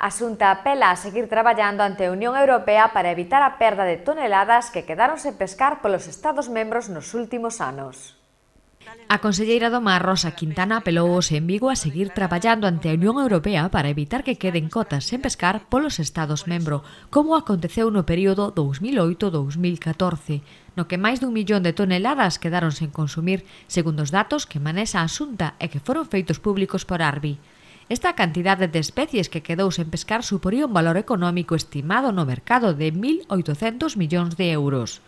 A Xunta apela a seguir traballando ante a Unión Europea para evitar a perda de toneladas que quedaron sen pescar polos Estados membros nos últimos anos. A conselleira do Mar Rosa Quintana apelou aos en Vigo a seguir traballando ante a Unión Europea para evitar que queden cotas sen pescar polos Estados membro, como aconteceu no período 2008-2014, no que máis dun millón de toneladas quedaron sen consumir, segundo os datos que manexa a Xunta e que foron feitos públicos por Arbi. Esta cantidade de especies que quedou sen pescar suporía un valor económico estimado no mercado de 1.800 millóns de euros.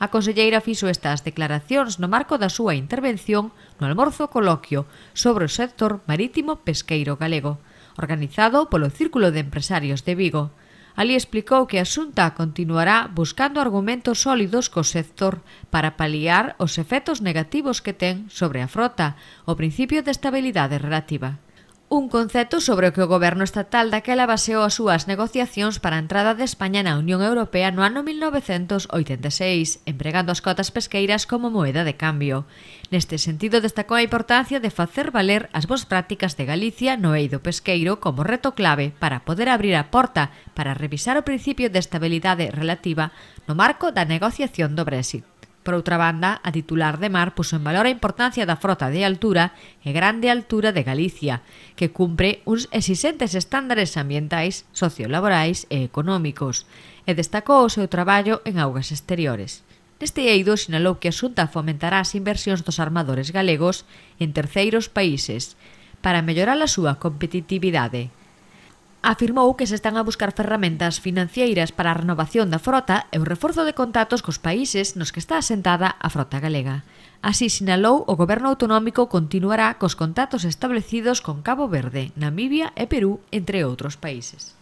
A conselleira fixo estas declaracións no marco da súa intervención no almorzo coloquio sobre o sector marítimo pesqueiro galego, organizado polo Círculo de Empresarios de Vigo. Ali explicou que a Xunta continuará buscando argumentos sólidos co sector para paliar os efectos negativos que ten sobre a frota o principio de estabilidade relativa un concepto sobre o que o goberno estatal daquela baseou as súas negociacións para a entrada de España na Unión Europea no ano 1986, empregando as cotas pesqueiras como moeda de cambio. Neste sentido, destacou a importancia de facer valer as boas prácticas de Galicia no eido pesqueiro como reto clave para poder abrir a porta para revisar o principio de estabilidade relativa no marco da negociación do Brexit. Por outra banda, a titular de Mar puso en valor a importancia da frota de altura e grande altura de Galicia, que cumpre uns exixentes estándares ambientais, sociolaborais e económicos, e destacou o seu traballo en augas exteriores. Neste eido sinalou que a Xunta fomentará as inversións dos armadores galegos en terceiros países para mellorar a súa competitividade afirmou que se están a buscar ferramentas financeiras para a renovación da frota e o reforzo de contactos cos países nos que está asentada a frota galega. Así sinalou o goberno autonómico continuará cos contactos establecidos con Cabo Verde, Namibia e Perú, entre outros países.